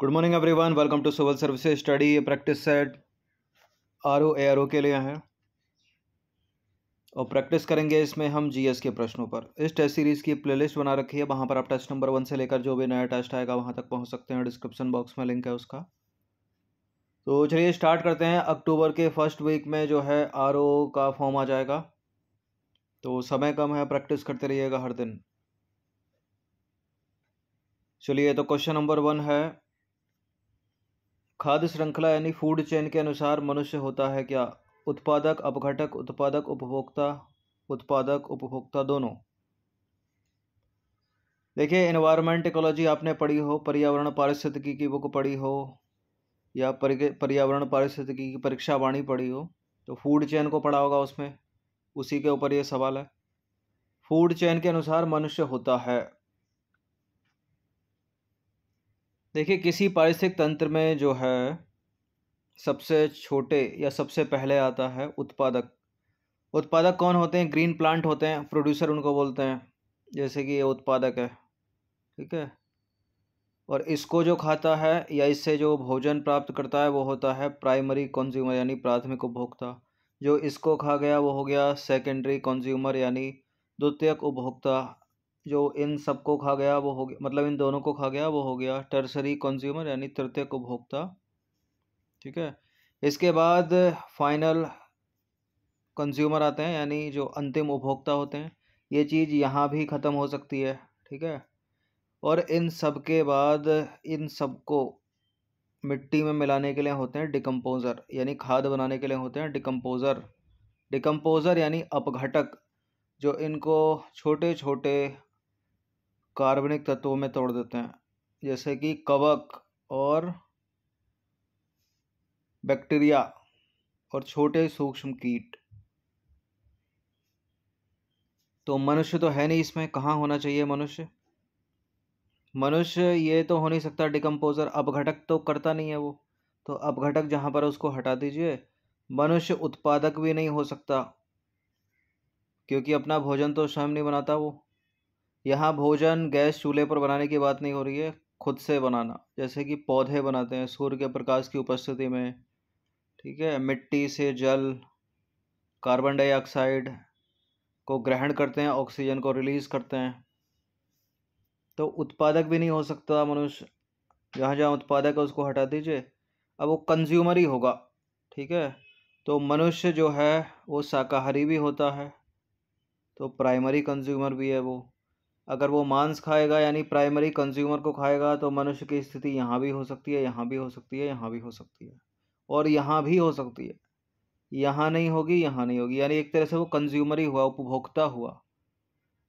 good morning everyone welcome to civil services study practice set R O A R O के लिए हैं और practice करेंगे इसमें हम जीएस के प्रश्नों पर इस टेस्ट सीरीज़ की प्लेलिस्ट बना रखी है वहाँ पर आप टेस्ट नंबर वन से लेकर जो भी नया टेस्ट आएगा वहाँ तक पहुँच सकते हैं डिस्क्रिप्शन बॉक्स में लिंक है उसका तो चलिए स्टार्ट करते हैं अक्टूबर के फर्स्ट वीक में जो है आर का फॉर्म आ जाएगा तो समय कम है प्रैक्टिस करते रहिएगा हर दिन चलिए तो क्वेश्चन नंबर वन है खाद्य श्रृंखला यानी फूड चेन के अनुसार मनुष्य होता है क्या उत्पादक अपघटक उत्पादक उपभोक्ता उत्पादक उपभोक्ता दोनों देखिए इन्वायरमेंट इकोलॉजी आपने पढ़ी हो पर्यावरण पारिस्थितिकी की बुक पढ़ी हो या पर्यावरण पारिस्थितिकी की परीक्षा वाणी पढ़ी हो तो फूड चेन को पढ़ा होगा उसमें उसी के ऊपर ये सवाल है फूड चेन के अनुसार मनुष्य होता है देखिए किसी पारिस्थितिक तंत्र में जो है सबसे छोटे या सबसे पहले आता है उत्पादक उत्पादक कौन होते हैं ग्रीन प्लांट होते हैं प्रोड्यूसर उनको बोलते हैं जैसे कि ये उत्पादक है ठीक है और इसको जो खाता है या इससे जो भोजन प्राप्त करता है वो होता है प्राइमरी कंज्यूमर यानी प्राथमिक उपभोक्ता जो इसको खा गया वो हो गया सेकेंडरी कंज्यूमर यानी द्वितीयक उपभोक्ता जो इन सबको खा गया वो हो गया मतलब इन दोनों को खा गया वो हो गया टर्सरी कंज्यूमर यानी तृतीय उपभोक्ता ठीक है इसके बाद फाइनल कंज्यूमर आते हैं यानी जो अंतिम उपभोक्ता होते हैं ये चीज़ यहाँ भी ख़त्म हो सकती है ठीक है और इन सब के बाद इन सबको मिट्टी में मिलाने के लिए होते हैं डिकम्पोज़र यानी खाद बनाने के लिए होते हैं डिकम्पोज़र डिकम्पोज़र यानी अपघटक जो इनको छोटे छोटे कार्बनिक तत्वों में तोड़ देते हैं जैसे कि कवक और बैक्टीरिया और छोटे सूक्ष्म कीट तो मनुष्य तो है नहीं इसमें कहाँ होना चाहिए मनुष्य मनुष्य ये तो हो नहीं सकता डिकम्पोजर अपघटक तो करता नहीं है वो तो अपघटक जहाँ पर उसको हटा दीजिए मनुष्य उत्पादक भी नहीं हो सकता क्योंकि अपना भोजन तो स्वयं नहीं बनाता वो यहाँ भोजन गैस चूल्हे पर बनाने की बात नहीं हो रही है खुद से बनाना जैसे कि पौधे बनाते हैं सूर्य के प्रकाश की उपस्थिति में ठीक है मिट्टी से जल कार्बन डाइऑक्साइड को ग्रहण करते हैं ऑक्सीजन को रिलीज़ करते हैं तो उत्पादक भी नहीं हो सकता मनुष्य जहाँ जहाँ उत्पादक है उसको हटा दीजिए अब वो कंज्यूमर ही होगा ठीक है तो मनुष्य जो है वो शाकाहारी भी होता है तो प्राइमरी कंज्यूमर भी है वो अगर वो मांस खाएगा यानी प्राइमरी कंज्यूमर को खाएगा तो मनुष्य की स्थिति यहाँ भी हो सकती है यहाँ भी हो सकती है यहाँ भी हो सकती है और यहाँ भी हो सकती है यहाँ नहीं होगी यहाँ नहीं होगी यानी एक तरह से वो कंज्यूमर ही हुआ उपभोक्ता हुआ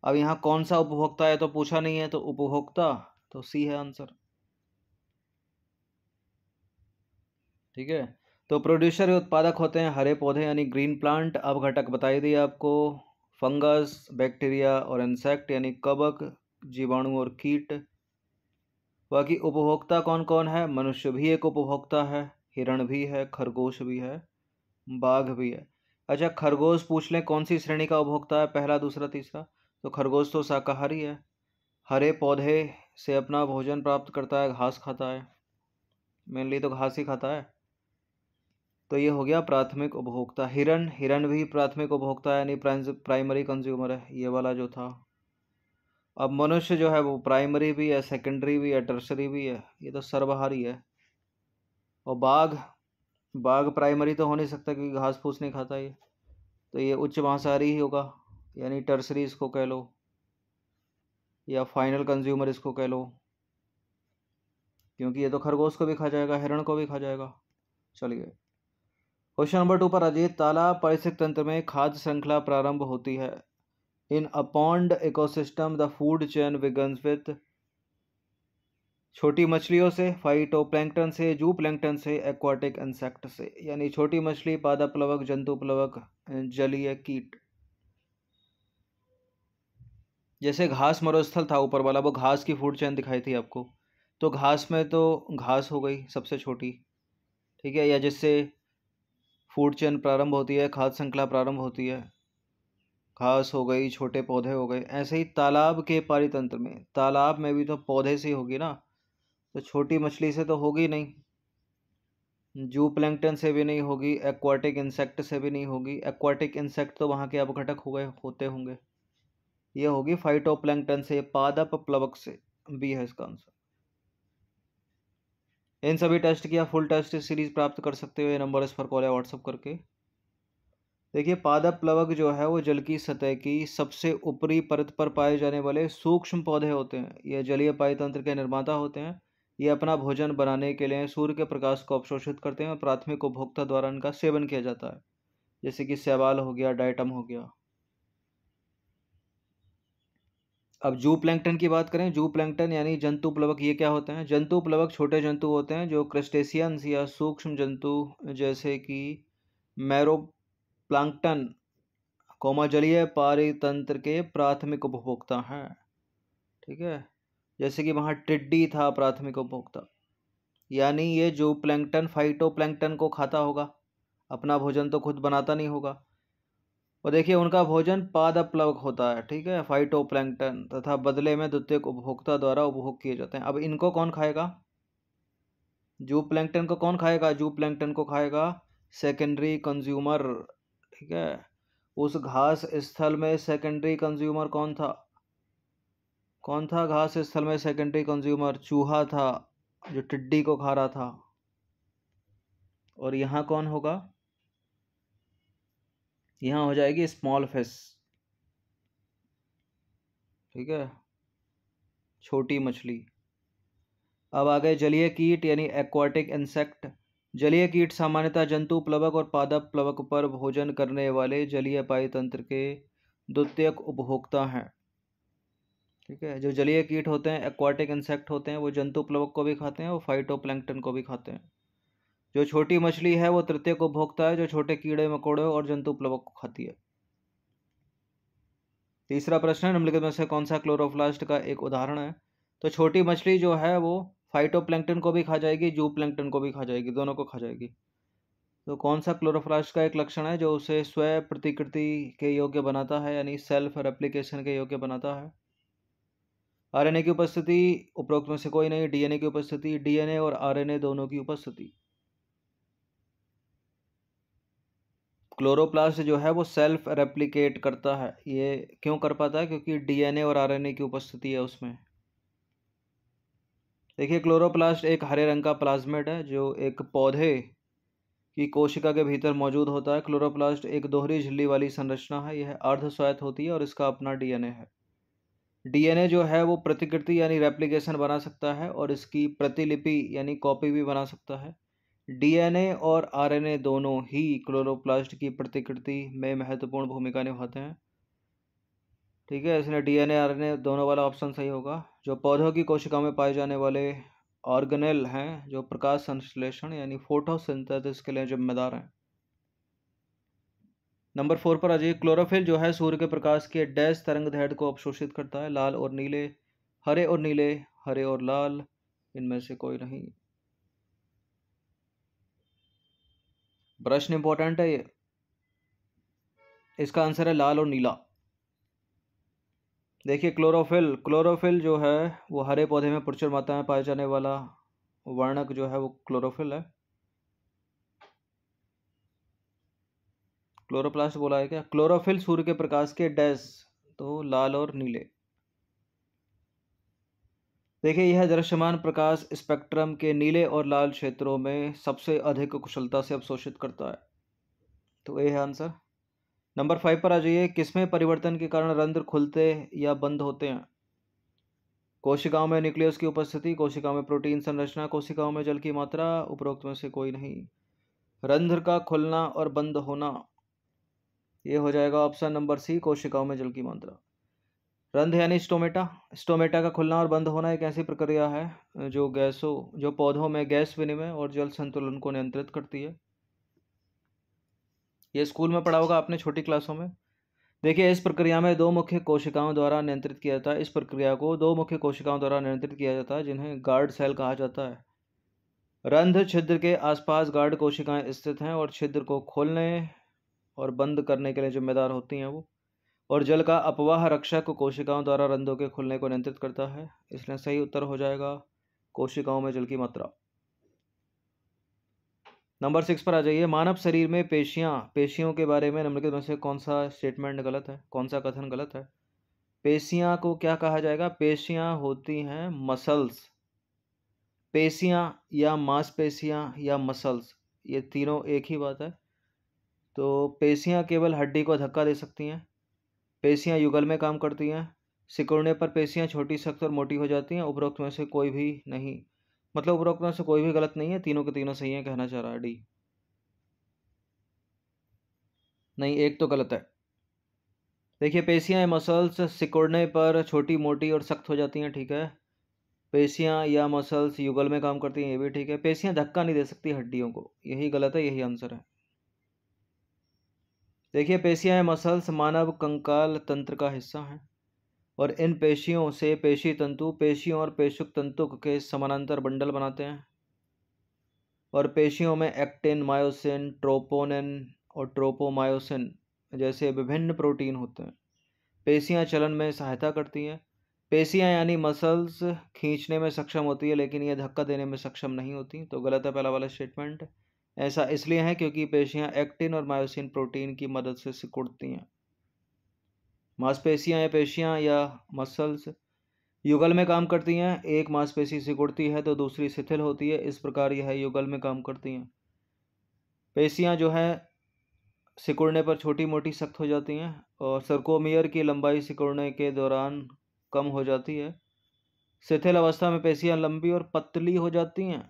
अब यहाँ कौन सा उपभोक्ता है तो पूछा नहीं है तो उपभोक्ता तो सी है आंसर ठीक है तो प्रोड्यूसर उत्पादक होते हैं हरे पौधे यानी ग्रीन प्लांट अब घटक बताई दिए आपको फंगस बैक्टीरिया और इंसेक्ट यानी कबक जीवाणु और कीट बाकी उपभोक्ता कौन कौन है मनुष्य भी एक उपभोक्ता है हिरण भी है खरगोश भी है बाघ भी है अच्छा खरगोश पूछ लें कौन सी श्रेणी का उपभोक्ता है पहला दूसरा तीसरा तो खरगोश तो शाकाहारी है हरे पौधे से अपना भोजन प्राप्त करता है घास खाता है मेनली तो घास ही खाता है तो ये हो गया प्राथमिक उपभोक्ता हिरण हिरण भी प्राथमिक उपभोक्ता यानी प्राइमरी कंज्यूमर है ये वाला जो था अब मनुष्य जो है वो प्राइमरी भी है सेकेंडरी भी है टर्सरी भी है ये तो सर्वहारी है और बाघ बाघ प्राइमरी तो हो नहीं सकता क्योंकि घास फूस नहीं खाता ये तो ये उच्च मांसाहारी ही होगा यानी टर्सरी इसको कह लो या फाइनल कंज्यूमर इसको कह लो क्योंकि ये तो खरगोश को भी खा जाएगा हिरण को भी खा जाएगा चलिए क्वेश्चन नंबर टू पर अजीत तालाब परिस्थितिक तंत्र में खाद्य श्रृंखला प्रारंभ होती है in a pond ecosystem the food chain begins with छोटी मछलियों से फाइटो प्लैंकटन से जू प्लैंकटन से एक्वाटिक इंसेक्ट से यानी छोटी मछली पादप प्लवक जंतु प्लवक जलीय कीट जैसे घास मरुस्थल था ऊपर वाला वो घास की फूड चेन दिखाई थी आपको तो घास में तो घास हो गई सबसे छोटी ठीक है या जिससे फूड चेन प्रारंभ होती है खाद श्रृंखला प्रारंभ होती है घास हो गई छोटे पौधे हो गए ऐसे ही तालाब के पारितंत्र में तालाब में भी तो पौधे से होगी ना तो छोटी मछली से तो होगी नहीं जू प्लैंकटन से भी नहीं होगी एक्वाटिक इंसेक्ट से भी नहीं होगी एक्वाटिक इंसेक्ट तो वहाँ के अपघटक हो गए होते होंगे ये होगी फाइटो से पादप प्लवक से बी है इसका आंसर इन सभी टेस्ट की आप फुल टेस्ट सीरीज प्राप्त कर सकते हो ये नंबर इस पर कॉल या व्हाट्सअप करके देखिए पादप प्लवक जो है वो जल की सतह की सबसे ऊपरी परत पर पाए जाने वाले सूक्ष्म पौधे होते हैं ये जलीय पायतंत्र के निर्माता होते हैं ये अपना भोजन बनाने के लिए सूर्य के प्रकाश को अवशोषित करते हैं और प्राथमिक उपभोक्ता द्वारा इनका सेवन किया जाता है जैसे कि सेवाल हो गया डाइटम हो गया अब जू प्लैंकटन की बात करें जू प्लैंकटन यानी जंतु प्लवक ये क्या होते हैं जंतु प्लवक छोटे जंतु होते हैं जो क्रस्टेशियंस या सूक्ष्म जंतु जैसे कि मैरो प्लांकटन कोमा जलीय पारितंत्र के प्राथमिक उपभोक्ता हैं ठीक है जैसे कि वहाँ टिड्डी था प्राथमिक उपभोक्ता यानी ये जो प्लैंकटन फाइटो प्लैंकटन को खाता होगा अपना भोजन तो खुद बनाता नहीं होगा और देखिए उनका भोजन पादप्लवक होता है ठीक है फाइटोप्लैंकटन तथा बदले में द्वितीय उपभोक्ता द्वारा उपभोग किए जाते हैं अब इनको कौन खाएगा जू प्लैंकटन को कौन खाएगा जू प्लैंकटन को खाएगा सेकेंडरी कंज्यूमर ठीक है उस घास स्थल में सेकेंडरी कंज्यूमर कौन था कौन था घास स्थल में सेकेंडरी कंज्यूमर चूहा था जो टिड्डी को खा रहा था और यहाँ कौन होगा यहाँ हो जाएगी स्मॉल फिश ठीक है छोटी मछली अब आ गए जलीय कीट यानी एक्वाटिक इंसेक्ट जलीय कीट सामान्यतः जंतु प्लवक और पादप प्लवक पर भोजन करने वाले जलीय तंत्र के द्वितीयक उपभोक्ता हैं ठीक है जो जलीय कीट होते हैं एक्वाटिक इंसेक्ट होते हैं वो जंतु प्लवक को भी खाते हैं और फाइटोप्लैंक्टन को भी खाते हैं जो छोटी मछली है वो तृतीय को भोगता है जो छोटे कीड़े मकोड़े और जंतु प्लवक को खाती है तीसरा प्रश्न निम्नलिखित में से कौन सा क्लोरोप्लास्ट का एक उदाहरण है तो छोटी मछली जो है वो फाइटोप्लैंक्टन को भी खा जाएगी जू प्लैंक्टन को भी खा जाएगी दोनों को खा जाएगी तो कौन सा क्लोरोप्लास्ट का एक लक्षण है जो उसे स्व प्रतिकृति के योग्य बनाता है यानी सेल्फ रेप्लिकेशन के योग्य बनाता है आरएनए की उपस्थिति उपरोक्त में से कोई नहीं डीएनए की उपस्थिति डीएनए और आरएनए दोनों की उपस्थिति क्लोरोप्लास्ट जो है वो सेल्फ रेप्लिकेट करता है ये क्यों कर पाता है क्योंकि डीएनए और आरएनए की उपस्थिति है उसमें देखिए क्लोरोप्लास्ट एक हरे रंग का प्लाज्मेट है जो एक पौधे की कोशिका के भीतर मौजूद होता है क्लोरोप्लास्ट एक दोहरी झिल्ली वाली संरचना है यह अर्ध स्वायत्त होती है और इसका अपना डीएनए है डीएनए जो है वो प्रतिकृति यानी रेप्लिकेशन बना सकता है और इसकी प्रतिलिपि यानी कॉपी भी बना सकता है डीएनए और आरएनए दोनों ही क्लोरोप्लास्ट की प्रतिकृति में महत्वपूर्ण भूमिका निभाते हैं ठीक है इसलिए डीएनए आरएनए दोनों वाला ऑप्शन सही होगा जो पौधों की कोशिका में पाए जाने वाले ऑर्गेनेल हैं जो प्रकाश संश्लेषण यानी फोटोसिंथेसिस के लिए जिम्मेदार हैं नंबर फोर पर आ जाइए क्लोरोफिल जो है सूर्य के प्रकाश के डैश तरंग दैर्घ को अवशोषित करता है लाल और नीले हरे और नीले हरे और लाल इनमें से कोई नहीं प्रश्न इंपॉर्टेंट है ये इसका आंसर है लाल और नीला देखिए क्लोरोफिल क्लोरोफिल जो है वो हरे पौधे में प्रचुर मात्रा में पाए जाने वाला वर्णक जो है वो क्लोरोफिल है क्लोरोप्लास्ट बोला है क्या क्लोरोफिल सूर्य के प्रकाश के डैस तो लाल और नीले देखिए यह दृश्यमान प्रकाश स्पेक्ट्रम के नीले और लाल क्षेत्रों में सबसे अधिक कुशलता से अवशोषित करता है तो ये है आंसर नंबर फाइव पर आ जाइए किसमें परिवर्तन के कारण रंध्र खुलते या बंद होते हैं कोशिकाओं में न्यूक्लियस की उपस्थिति कोशिकाओं में प्रोटीन संरचना कोशिकाओं में जल की मात्रा उपरोक्त में से कोई नहीं रंध्र का खुलना और बंद होना ये हो जाएगा ऑप्शन नंबर सी कोशिकाओं में जल की मात्रा रंध यानी स्टोमेटा स्टोमेटा का खुलना और बंद होना एक ऐसी प्रक्रिया है जो गैसों जो पौधों में गैस विनिमय और जल संतुलन को नियंत्रित करती है ये स्कूल में पढ़ा होगा आपने छोटी क्लासों में देखिए इस प्रक्रिया में दो मुख्य कोशिकाओं द्वारा नियंत्रित किया जाता है इस प्रक्रिया को दो मुख्य कोशिकाओं द्वारा नियंत्रित किया जाता है जिन्हें गार्ड सेल कहा जाता है रंध्र छिद्र के आसपास गार्ड कोशिकाएं स्थित हैं और छिद्र को खोलने और बंद करने के लिए जिम्मेदार होती हैं वो और जल का अपवाह रक्षक कोशिकाओं द्वारा रंधों के खुलने को नियंत्रित करता है इसलिए सही उत्तर हो जाएगा कोशिकाओं में जल की मात्रा नंबर सिक्स पर आ जाइए मानव शरीर में पेशियाँ पेशियों के बारे में निम्नलिखित में से कौन सा स्टेटमेंट गलत है कौन सा कथन गलत है पेशियाँ को क्या कहा जाएगा पेशियाँ होती हैं मसल्स पेशियाँ या मांसपेशियाँ या मसल्स ये तीनों एक ही बात है तो पेशियाँ केवल हड्डी को धक्का दे सकती हैं पेशियाँ युगल में काम करती हैं सिकुड़ने पर पेशियाँ छोटी सख्त और मोटी हो जाती हैं उपरोक्त में से कोई भी नहीं मतलब उपरोक्त में से कोई भी गलत नहीं है तीनों के तीनों सही हैं कहना चाह रहा है डी नहीं एक तो गलत है देखिए पेशियाँ मसल्स सिकुड़ने पर छोटी मोटी और सख्त हो जाती हैं ठीक है पेशियाँ या मसल्स युगल में काम करती हैं ये भी ठीक है पेशियाँ धक्का नहीं दे सकती हड्डियों को यही गलत है यही आंसर है देखिए पेशियाँ मसल्स मानव कंकाल तंत्र का हिस्सा हैं और इन पेशियों से पेशी तंतु पेशियों और पेशुक तंतु के समानांतर बंडल बनाते हैं और पेशियों में एक्टिन मायोसिन ट्रोपोनिन और ट्रोपोमायोसिन जैसे विभिन्न प्रोटीन होते हैं पेशियाँ चलन में सहायता करती हैं पेशियाँ यानी मसल्स खींचने में सक्षम होती है लेकिन ये धक्का देने में सक्षम नहीं होती तो गलत है पहला वाला स्टेटमेंट ऐसा इसलिए है क्योंकि पेशियां एक्टिन और मायोसिन प्रोटीन की मदद से सिकुड़ती हैं मांसपेशियां या पेशियां या मसल्स युगल में काम करती हैं एक मांसपेशी सिकुड़ती है तो दूसरी शिथिल होती है इस प्रकार यह युगल में काम करती हैं पेशियां जो है सिकुड़ने पर छोटी मोटी सख्त हो जाती हैं और सरकोमियर की लंबाई सिकुड़ने के दौरान कम हो जाती है शिथिल अवस्था में पेशियां लंबी और पतली हो जाती हैं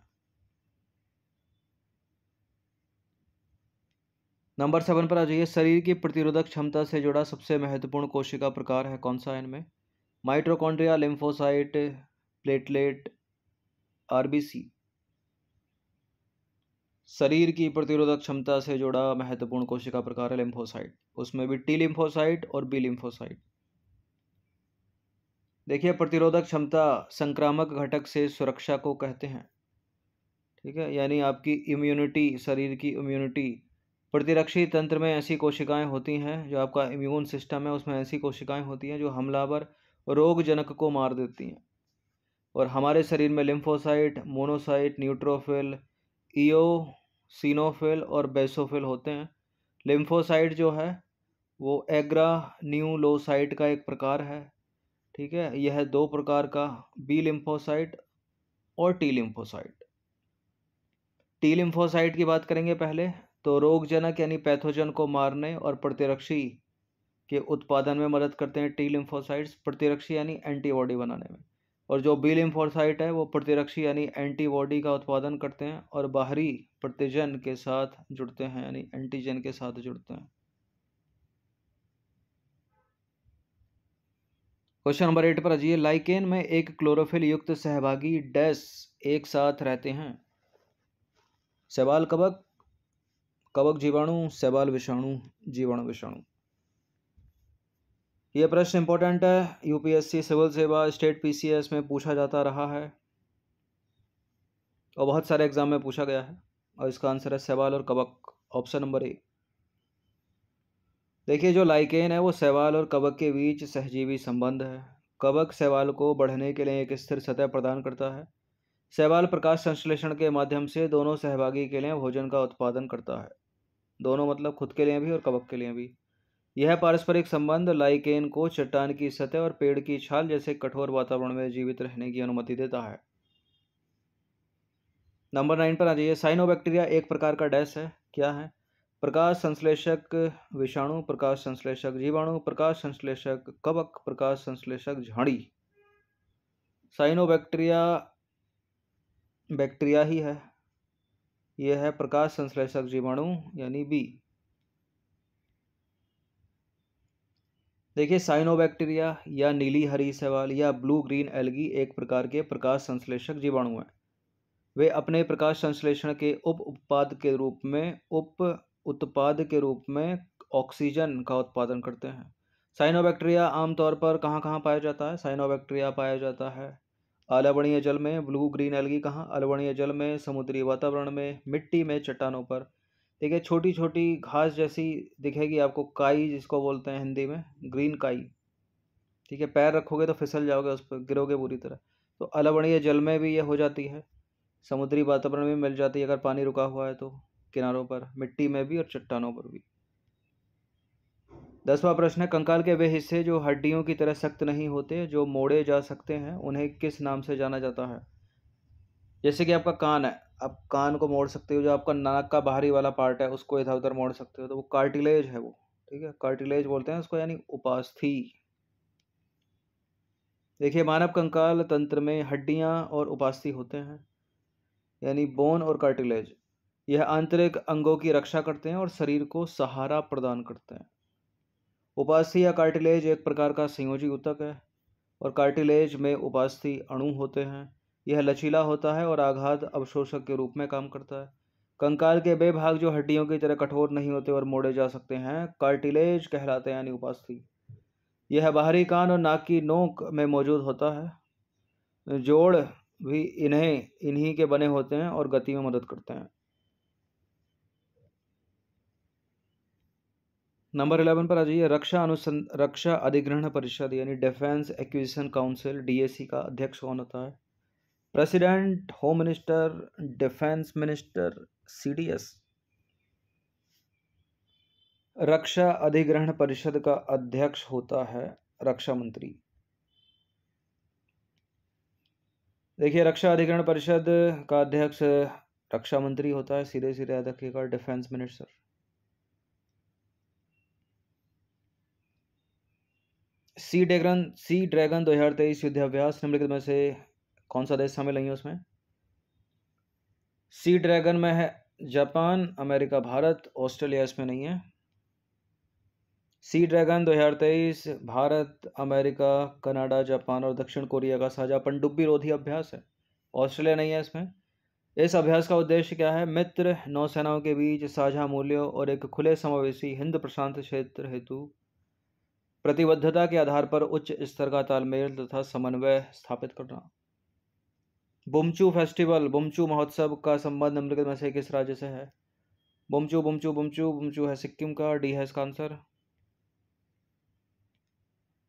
नंबर सेवन पर आ जाइए शरीर की प्रतिरोधक क्षमता से जुड़ा सबसे महत्वपूर्ण कोशिका प्रकार है कौन सा इनमें माइट्रोकॉन्ड्रिया लिम्फोसाइट प्लेटलेट आरबीसी शरीर की प्रतिरोधक क्षमता से जुड़ा महत्वपूर्ण कोशिका प्रकार है लिम्फोसाइट उसमें भी टी लिम्फोसाइट और बी लिम्फोसाइट देखिए प्रतिरोधक क्षमता संक्रामक घटक से सुरक्षा को कहते हैं ठीक है यानी आपकी इम्यूनिटी शरीर की इम्यूनिटी प्रतिरक्षी तंत्र में ऐसी कोशिकाएं होती हैं जो आपका इम्यून सिस्टम है उसमें ऐसी कोशिकाएं होती हैं जो हमलावर रोगजनक को मार देती हैं और हमारे शरीर में लिम्फोसाइट मोनोसाइट न्यूट्रोफिल सीनोफिल और बेसोफिल होते हैं लिम्फोसाइट जो है वो एग्रा न्यूलोसाइट का एक प्रकार है ठीक है यह दो प्रकार का बी लिम्फोसाइट और टी लिम्फोसाइट टी लिम्फोसाइट की बात करेंगे पहले तो रोगजनक यानी पैथोजन को मारने और प्रतिरक्षी के उत्पादन में मदद करते हैं टी लिम्फोसाइट्स प्रतिरक्षी यानी एंटीबॉडी बनाने में और जो बी लिम्फोसाइट है वो प्रतिरक्षी यानी एंटीबॉडी का उत्पादन करते हैं और बाहरी प्रतिजन के साथ जुड़ते हैं यानी एंटीजन के साथ जुड़ते हैं क्वेश्चन नंबर एट पर आजिए लाइकेन में एक क्लोरोफिल युक्त सहभागी डैश एक साथ रहते हैं सवाल कबक कवक जीवाणु सेवाल विषाणु जीवाणु विषाणु ये प्रश्न इंपॉर्टेंट है यूपीएससी सिविल सेवा स्टेट पीसीएस में पूछा जाता रहा है और बहुत सारे एग्जाम में पूछा गया है और इसका आंसर है सवाल और कवक ऑप्शन नंबर ए देखिए जो लाइकेन है वो सेवाल और कवक के बीच सहजीवी संबंध है कवक सेवाल को बढ़ने के लिए एक स्थिर सतह प्रदान करता है सेवाल प्रकाश संश्लेषण के माध्यम से दोनों सहभागी के लिए भोजन का उत्पादन करता है दोनों मतलब खुद के लिए भी और कवक के लिए भी यह पारस्परिक संबंध लाइकेन को चट्टान की सतह और पेड़ की छाल जैसे कठोर वातावरण में जीवित रहने की अनुमति देता है नंबर नाइन पर आ जाइए साइनोबैक्टीरिया एक प्रकार का डैश है क्या है प्रकाश संश्लेषक विषाणु प्रकाश संश्लेषक जीवाणु प्रकाश संश्लेषक कवक प्रकाश संश्लेषक झाड़ी साइनोबैक्टीरिया बैक्टीरिया ही है यह है प्रकाश संश्लेषक जीवाणु यानी बी देखिए साइनोबैक्टीरिया या नीली हरी सवाल या ब्लू ग्रीन एल्गी एक प्रकार के प्रकाश संश्लेषक जीवाणु हैं वे अपने प्रकाश संश्लेषण के उप उत्पाद के रूप में उप उत्पाद के रूप में ऑक्सीजन का उत्पादन करते हैं साइनोबैक्टीरिया आमतौर पर कहाँ कहाँ पाया जाता है साइनोबैक्टीरिया पाया जाता है अलवणीय जल में ब्लू ग्रीन एलगी कहाँ अलवणीय जल में समुद्री वातावरण में मिट्टी में चट्टानों पर ठीक है छोटी छोटी घास जैसी दिखेगी आपको काई जिसको बोलते हैं हिंदी में ग्रीन काई ठीक है पैर रखोगे तो फिसल जाओगे उस पर गिरोगे बुरी तरह तो अलवणीय जल में भी ये हो जाती है समुद्री वातावरण में मिल जाती है अगर पानी रुका हुआ है तो किनारों पर मिट्टी में भी और चट्टानों पर भी दसवां प्रश्न है कंकाल के वे हिस्से जो हड्डियों की तरह सख्त नहीं होते जो मोड़े जा सकते हैं उन्हें किस नाम से जाना जाता है जैसे कि आपका कान है आप कान को मोड़ सकते हो जो आपका नाक का बाहरी वाला पार्ट है उसको इधर उधर मोड़ सकते हो तो वो कार्टिलेज है वो ठीक है कार्टिलेज बोलते हैं उसको यानी उपास्थि देखिए मानव कंकाल तंत्र में हड्डियाँ और उपास्थि होते हैं यानी बोन और कार्टिलेज यह आंतरिक अंगों की रक्षा करते हैं और शरीर को सहारा प्रदान करते हैं उपास्थि या कार्टिलेज एक प्रकार का संयोजी ऊतक है और कार्टिलेज में उपास्थि अणु होते हैं यह लचीला होता है और आघात अवशोषक के रूप में काम करता है कंकाल के वे भाग जो हड्डियों की तरह कठोर नहीं होते और मोड़े जा सकते हैं कार्टिलेज कहलाते हैं यानी उपास्थि यह बाहरी कान और नाक की नोक में मौजूद होता है जोड़ भी इन्हें इन्हीं के बने होते हैं और गति में मदद करते हैं नंबर इलेवन पर आ जाइए रक्षा अनुसं रक्षा अधिग्रहण परिषद यानी डिफेंस एक्विजिशन काउंसिल डीएसी का अध्यक्ष कौन होता है president home minister defence minister CDS रक्षा अधिग्रहण परिषद का अध्यक्ष होता है रक्षा मंत्री देखिए रक्षा अधिग्रहण परिषद का अध्यक्ष रक्षा मंत्री होता है सीधे सीधे अध्यक्ष defence minister sea dragon sea dragon दो हज़ार तेईस युद्धाभ्यास निम्नलिखित में से कौन सा देश शामिल नहीं है उसमें सी ड्रैगन में है जापान अमेरिका भारत ऑस्ट्रेलिया इसमें नहीं है sea dragon 2023 Bharat America Canada Japan और दक्षिण कोरिया का साझा पनडुब्बी रोधी अभ्यास है ऑस्ट्रेलिया नहीं है इसमें इस अभ्यास का उद्देश्य क्या है मित्र नौसेनाओं के बीच साझा मूल्यों और एक खुले समावेशी हिंद प्रशांत क्षेत्र हेतु प्रतिबद्धता के आधार पर उच्च स्तर का तालमेल तथा समन्वय स्थापित करना बुमचू फेस्टिवल बुमचू महोत्सव का संबंध निम्नलिखित में से किस राज्य से है बुमचू बुमचू बुमचू बुमचू है सिक्किम का डी है इसका आंसर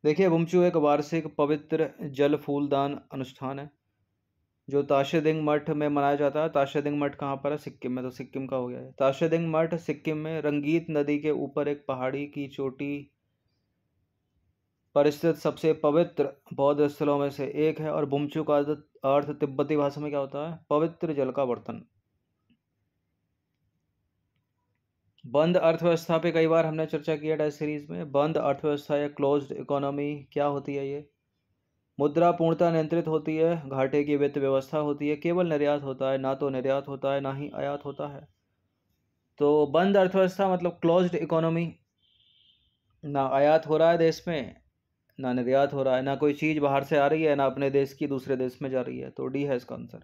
देखिए बुमचू एक वार्षिक पवित्र जल फूलदान अनुष्ठान है जो ताशेदिंग मठ में मनाया जाता है ताशेदिंग मठ कहाँ पर है सिक्किम में तो सिक्किम का हो गया है ताशेदिंग मठ सिक्किम में रंगीत नदी के ऊपर एक पहाड़ी की चोटी पर स्थित सबसे पवित्र बौद्ध स्थलों में से एक है और बुमचू का अर्थ तिब्बती भाषा में क्या होता है पवित्र जल का बर्तन बंद अर्थव्यवस्था पे कई बार हमने चर्चा किया है सीरीज में बंद अर्थव्यवस्था या क्लोज्ड इकोनॉमी क्या होती है ये मुद्रा पूर्णता नियंत्रित होती है घाटे की वित्त व्यवस्था होती है केवल निर्यात होता है ना तो निर्यात होता है ना ही आयात होता है तो बंद अर्थव्यवस्था मतलब क्लोज्ड इकोनॉमी ना आयात हो रहा है देश में ना निर्यात हो रहा है ना कोई चीज़ बाहर से आ रही है ना अपने देश की दूसरे देश में जा रही है तो डी है इसका आंसर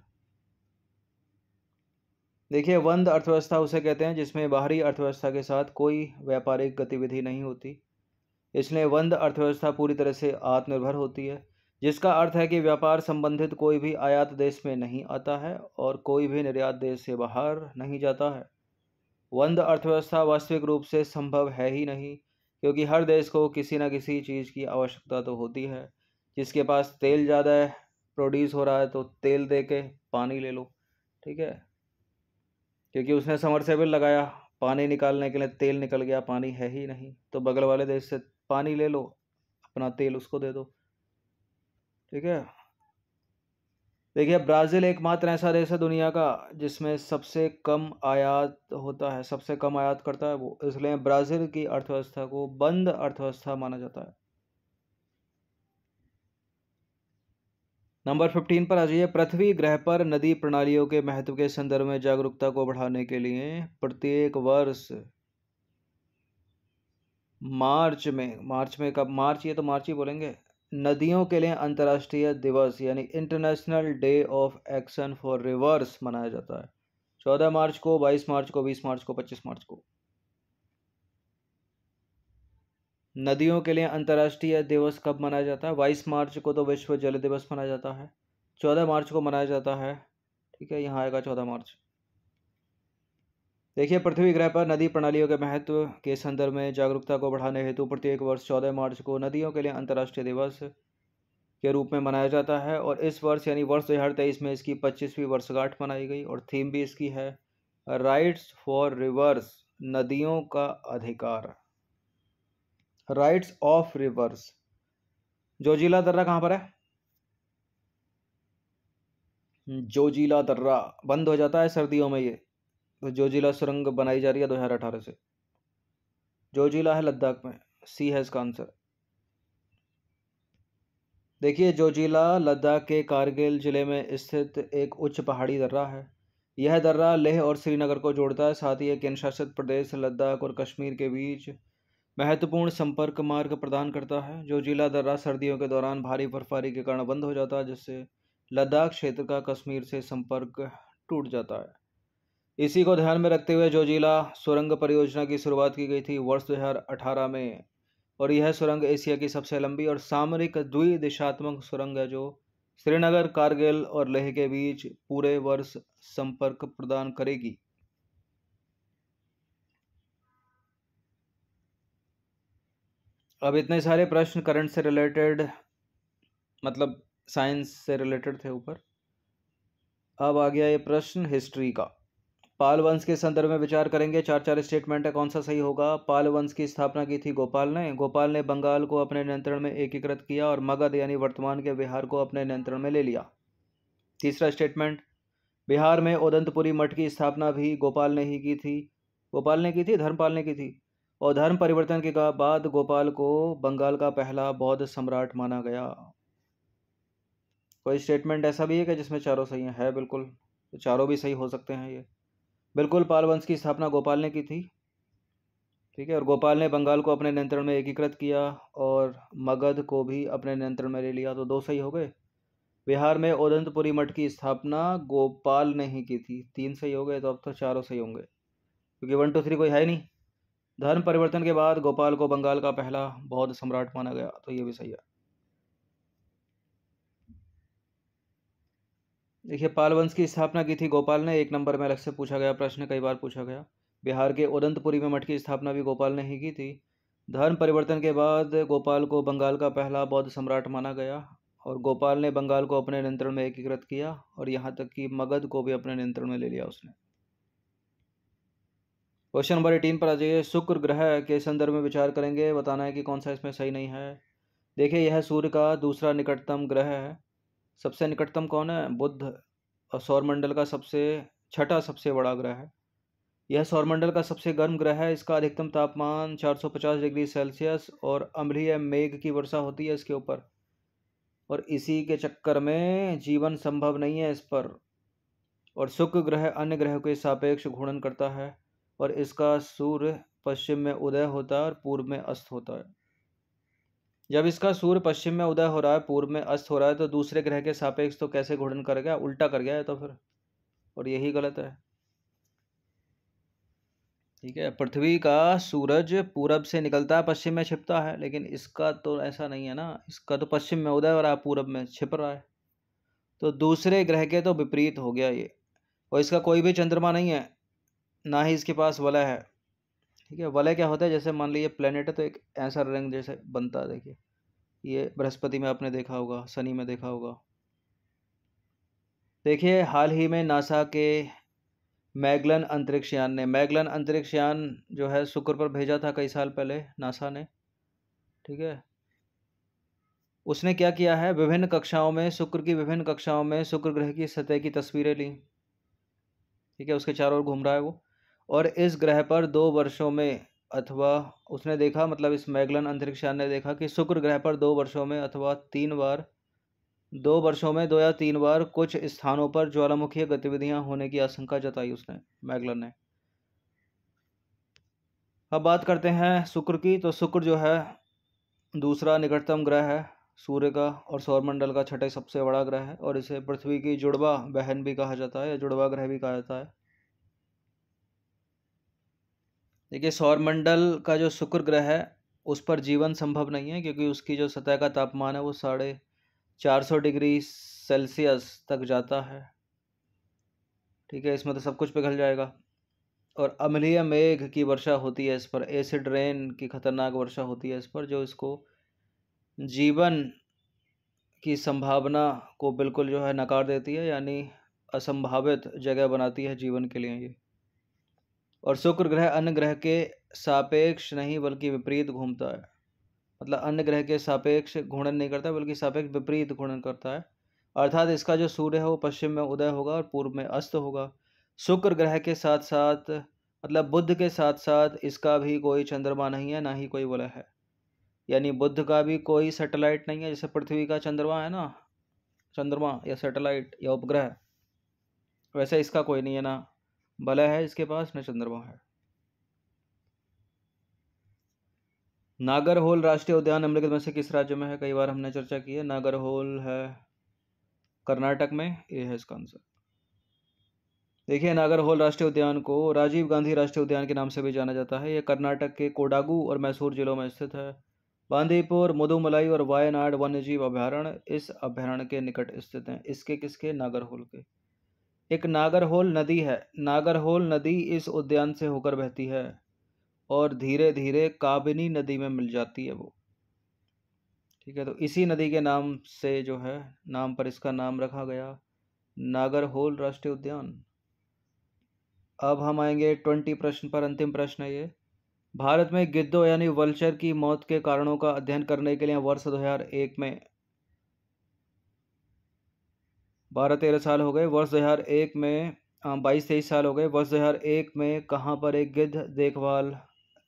देखिए वंद अर्थव्यवस्था उसे कहते हैं जिसमें बाहरी अर्थव्यवस्था के साथ कोई व्यापारिक गतिविधि नहीं होती इसलिए वंद अर्थव्यवस्था पूरी तरह से आत्मनिर्भर होती है जिसका अर्थ है कि व्यापार संबंधित कोई भी आयात देश में नहीं आता है और कोई भी निर्यात देश से बाहर नहीं जाता है वंद अर्थव्यवस्था वास्तविक रूप से संभव है ही नहीं क्योंकि हर देश को किसी न किसी चीज़ की आवश्यकता तो होती है जिसके पास तेल ज़्यादा है प्रोड्यूस हो रहा है तो तेल दे के पानी ले लो ठीक है क्योंकि उसने समरसेबल लगाया पानी निकालने के लिए तेल निकल गया पानी है ही नहीं तो बगल वाले देश से पानी ले लो अपना तेल उसको दे दो ठीक है देखिए ब्राज़ील एकमात्र ऐसा देश है दुनिया का जिसमें सबसे कम आयात होता है सबसे कम आयात करता है वो इसलिए ब्राज़ील की अर्थव्यवस्था को बंद अर्थव्यवस्था माना जाता है नंबर फिफ्टीन पर आ जाइए पृथ्वी ग्रह पर नदी प्रणालियों के महत्व के संदर्भ में जागरूकता को बढ़ाने के लिए प्रत्येक वर्ष मार्च में मार्च में कब मार्च ये तो मार्च ही बोलेंगे नदियों के लिए अंतर्राष्ट्रीय दिवस यानी international day of action for rivers मनाया जाता है चौदह मार्च को बाईस मार्च को बीस मार्च को पच्चीस मार्च को नदियों के लिए अंतर्राष्ट्रीय दिवस कब मनाया जाता है बाईस मार्च को तो विश्व जल दिवस मनाया जाता है चौदह मार्च को मनाया जाता है ठीक है यहाँ आएगा चौदह मार्च देखिए पृथ्वी ग्रह पर नदी प्रणालियों के महत्व के संदर्भ में जागरूकता को बढ़ाने हेतु प्रत्येक वर्ष चौदह मार्च को नदियों के लिए अंतर्राष्ट्रीय दिवस के रूप में मनाया जाता है और इस वर्ष यानी वर्ष दो हज़ार तेईस में इसकी पच्चीसवीं वर्षगांठ मनाई गई और थीम भी इसकी है राइट्स फॉर रिवर्स नदियों का अधिकार राइट्स ऑफ रिवर्स जोजीला दर्रा कहाँ पर है जोजीला दर्रा बंद हो जाता है सर्दियों में ये जोजिला सुरंग बनाई जा रही है दो हज़ार अठारह से जोजिला है लद्दाख में सी है इसका आंसर देखिए जोजिला लद्दाख के कारगिल जिले में स्थित एक उच्च पहाड़ी दर्रा है यह दर्रा लेह और श्रीनगर को जोड़ता है साथ ही यह केंद्र शासित प्रदेश लद्दाख और कश्मीर के बीच महत्वपूर्ण संपर्क मार्ग प्रदान करता है जो जिला दर्रा सर्दियों के दौरान भारी बर्फबारी के कारण बंद हो जाता है जिससे लद्दाख क्षेत्र का कश्मीर से संपर्क टूट जाता है इसी को ध्यान में रखते हुए जो जिला सुरंग परियोजना की शुरुआत की गई थी वर्ष 2018 में और यह सुरंग एशिया की सबसे लंबी और सामरिक द्विदिशात्मक सुरंग है जो श्रीनगर कारगिल और लेह के बीच पूरे वर्ष संपर्क प्रदान करेगी अब इतने सारे प्रश्न करंट से रिलेटेड मतलब साइंस से रिलेटेड थे ऊपर अब आ गया ये प्रश्न हिस्ट्री का पाल वंश के संदर्भ में विचार करेंगे चार चार स्टेटमेंट है कौन सा सही होगा पाल वंश की स्थापना की थी गोपाल ने गोपाल ने बंगाल को अपने नियंत्रण में एकीकृत किया और मगध यानी वर्तमान के बिहार को अपने नियंत्रण में ले लिया तीसरा स्टेटमेंट बिहार में ओदंतपुरी मठ की स्थापना भी गोपाल ने ही की थी गोपाल ने की थी धर्मपाल ने की थी और धर्म परिवर्तन के बाद गोपाल को बंगाल का पहला बौद्ध सम्राट माना गया कोई स्टेटमेंट ऐसा भी है कि जिसमें चारों सही है, है बिल्कुल चारों भी सही हो सकते हैं ये बिल्कुल पाल वंश की स्थापना गोपाल ने की थी ठीक है और गोपाल ने बंगाल को अपने नियंत्रण में एकीकृत किया और मगध को भी अपने नियंत्रण में ले लिया तो दो सही हो गए बिहार में ओदंतपुरी मठ की स्थापना गोपाल ने ही की थी तीन सही हो गए तो अब तो चारों सही होंगे क्योंकि वन टू थ्री कोई है नहीं धर्म परिवर्तन के बाद गोपाल को बंगाल का पहला बौद्ध सम्राट माना गया तो ये भी सही है देखिए पाल वंश की स्थापना की थी गोपाल ने एक नंबर में अलग से पूछा गया प्रश्न कई बार पूछा गया बिहार के उदंतपुरी में मठ की स्थापना भी गोपाल ने ही की थी धर्म परिवर्तन के बाद गोपाल को बंगाल का पहला बौद्ध सम्राट माना गया और गोपाल ने बंगाल को अपने नियंत्रण में एकीकृत किया और यहाँ तक कि मगध को भी अपने नियंत्रण में ले लिया उसने क्वेश्चन नंबर एटीन पर आ जाइए शुक्र ग्रह के संदर्भ में विचार करेंगे बताना है कि कौन सा इसमें सही नहीं है देखिए यह सूर्य का दूसरा निकटतम ग्रह है सबसे निकटतम कौन है बुद्ध और सौरमंडल का सबसे छठा सबसे बड़ा ग्रह है यह सौरमंडल का सबसे गर्म ग्रह है इसका अधिकतम तापमान 450 डिग्री सेल्सियस और अम्लीय मेघ की वर्षा होती है इसके ऊपर और इसी के चक्कर में जीवन संभव नहीं है इस पर और शुक्र ग्रह अन्य ग्रह के सापेक्ष घूर्णन करता है और इसका सूर्य पश्चिम में उदय होता है और पूर्व में अस्त होता है जब इसका सूर्य पश्चिम में उदय हो रहा है पूर्व में अस्त हो रहा है तो दूसरे ग्रह के सापेक्ष तो कैसे घूर्णन कर गया उल्टा कर गया है तो फिर और यही गलत है ठीक है पृथ्वी का सूरज पूरब से निकलता है पश्चिम में छिपता है लेकिन इसका तो ऐसा नहीं है ना इसका तो पश्चिम में उदय हो रहा है पूरब में छिप रहा है तो दूसरे ग्रह के तो विपरीत हो गया ये और इसका कोई भी चंद्रमा नहीं है ना ही इसके पास वलय है ठीक है वलय क्या होता है जैसे मान लीजिए प्लेनेट है तो एक ऐसा रंग जैसे बनता है देखिए ये बृहस्पति में आपने देखा होगा शनि में देखा होगा देखिए हाल ही में नासा के मैगलन अंतरिक्ष यान ने मैगलन अंतरिक्ष यान जो है शुक्र पर भेजा था कई साल पहले नासा ने ठीक है उसने क्या किया है विभिन्न कक्षाओं में शुक्र की विभिन्न कक्षाओं में शुक्र ग्रह की सतह की तस्वीरें ली ठीक है उसके चारों ओर घूम रहा है वो और इस ग्रह पर दो वर्षों में अथवा उसने देखा मतलब इस मैगलन अंतरिक्षयान ने देखा कि शुक्र ग्रह पर दो वर्षों में अथवा तीन बार दो वर्षों में दो या तीन बार कुछ स्थानों पर ज्वालामुखीय गतिविधियां होने की आशंका जताई उसने मैगलन ने अब बात करते हैं शुक्र की तो शुक्र जो है दूसरा निकटतम ग्रह है सूर्य का और सौरमंडल का छठे सबसे बड़ा ग्रह है और इसे पृथ्वी की जुड़वा बहन भी कहा जाता है या जुड़वा ग्रह भी कहा जाता है देखिए सौरमंडल का जो शुक्र ग्रह है उस पर जीवन संभव नहीं है क्योंकि उसकी जो सतह का तापमान है वो साढ़े चार सौ डिग्री सेल्सियस तक जाता है ठीक है इसमें तो सब कुछ पिघल जाएगा और अम्लीय मेघ की वर्षा होती है इस पर एसिड रेन की खतरनाक वर्षा होती है इस पर जो इसको जीवन की संभावना को बिल्कुल जो है नकार देती है यानी असंभावित जगह बनाती है जीवन के लिए ये और शुक्र ग्रह अन्य ग्रह के सापेक्ष नहीं बल्कि विपरीत घूमता है मतलब अन्य ग्रह के सापेक्ष घूर्णन नहीं करता बल्कि सापेक्ष विपरीत घूर्णन करता है अर्थात इसका जो सूर्य है वो पश्चिम में उदय होगा और पूर्व में अस्त होगा शुक्र ग्रह के साथ साथ मतलब बुद्ध के साथ साथ इसका भी कोई चंद्रमा नहीं है ना ही कोई वलय है यानी बुद्ध का भी कोई सैटेलाइट नहीं है जैसे पृथ्वी का चंद्रमा है ना चंद्रमा या सैटेलाइट या उपग्रह वैसे इसका कोई नहीं है ना बला है इसके पास न चंद्रमा है नागरहोल राष्ट्रीय उद्यान निम्नलिखित में से किस राज्य में है कई बार हमने चर्चा की है नागरहोल है कर्नाटक में ये है इसका आंसर देखिए नागरहोल राष्ट्रीय उद्यान को राजीव गांधी राष्ट्रीय उद्यान के नाम से भी जाना जाता है यह कर्नाटक के कोडागू और मैसूर जिलों में स्थित है बांदीपुर मुदुमलाई और वायनाड वन्यजीव अभ्यारण्य इस अभ्यारण्य के निकट स्थित हैं इसके किसके नागरहोल के एक नागरहोल नदी है नागरहोल नदी इस उद्यान से होकर बहती है और धीरे धीरे काबिनी नदी में मिल जाती है वो ठीक है तो इसी नदी के नाम से जो है नाम पर इसका नाम रखा गया नागरहोल राष्ट्रीय उद्यान अब हम आएंगे ट्वेंटी प्रश्न पर अंतिम प्रश्न है ये भारत में गिद्धों यानी वल्चर की मौत के कारणों का अध्ययन करने के लिए वर्ष 2001 में बारह तेरह साल हो गए वर्ष दो हज़ार एक में हाँ, बाईस तेईस साल हो गए वर्ष दो हज़ार एक में कहाँ पर एक गिद्ध देखभाल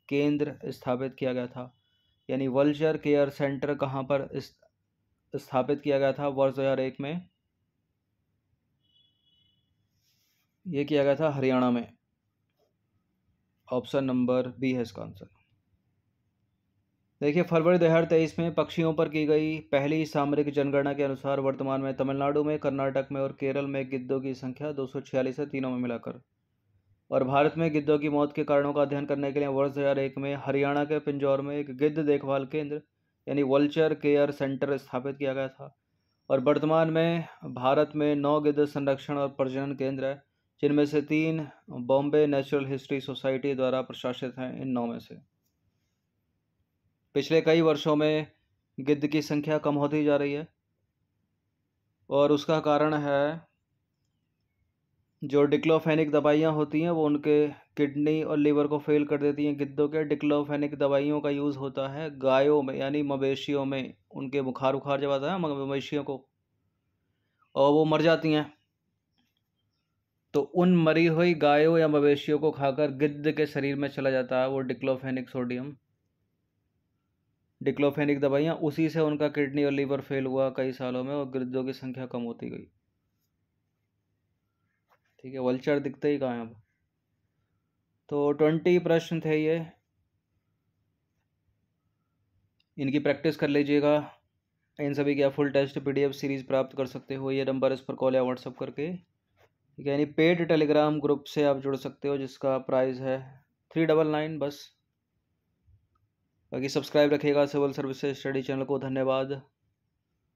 केंद्र स्थापित किया गया था यानी वल्चर केयर सेंटर कहाँ पर स्थापित किया गया था वर्ष दो हज़ार एक में ये किया गया था हरियाणा में ऑप्शन नंबर बी है इसका आंसर देखिए फरवरी दो हज़ार तेईस में पक्षियों पर की गई पहली सामरिक जनगणना के अनुसार वर्तमान में तमिलनाडु में कर्नाटक में और केरल में गिद्धों की संख्या दो सौ छियालीस है तीनों में मिलाकर और भारत में गिद्धों की मौत के कारणों का अध्ययन करने के लिए वर्ष दो हज़ार एक में हरियाणा के पिंजौर में एक गिद्ध देखभाल केंद्र यानी वल्चर केयर सेंटर स्थापित किया गया था और वर्तमान में भारत में नौ गिद्ध संरक्षण और प्रजनन केंद्र है जिनमें से तीन बॉम्बे नेचुरल हिस्ट्री सोसाइटी द्वारा प्रशासित हैं इन नौ में से पिछले कई वर्षों में गिद्ध की संख्या कम होती जा रही है और उसका कारण है जो डिक्लोफेनिक दवाइयाँ होती हैं वो उनके किडनी और लीवर को फेल कर देती हैं गिद्धों के डिक्लोफेनिक दवाइयों का यूज़ होता है गायों में यानी मवेशियों में उनके बुखार उखार जब आता है मवेशियों को और वो मर जाती हैं तो उन मरी हुई गायों या मवेशियों को खाकर गिद्ध के शरीर में चला जाता है वो डिक्लोफेनिक सोडियम डिक्लोफेनिक दवाइयाँ उसी से उनका किडनी और लीवर फेल हुआ कई सालों में और गिरदों की संख्या कम होती गई ठीक है वल्चर दिखते ही कहाँ अब तो ट्वेंटी प्रश्न थे ये इनकी प्रैक्टिस कर लीजिएगा इन सभी क्या फुल टेस्ट पीडीएफ सीरीज़ प्राप्त कर सकते हो ये नंबर इस पर कॉल या व्हाट्सअप करके यानी पेड टेलीग्राम ग्रुप से आप जुड़ सकते हो जिसका प्राइस है थ्री डबल नाइन बस बाकी सब्सक्राइब रखिएगा सिविल सर्विसेज स्टडी चैनल को धन्यवाद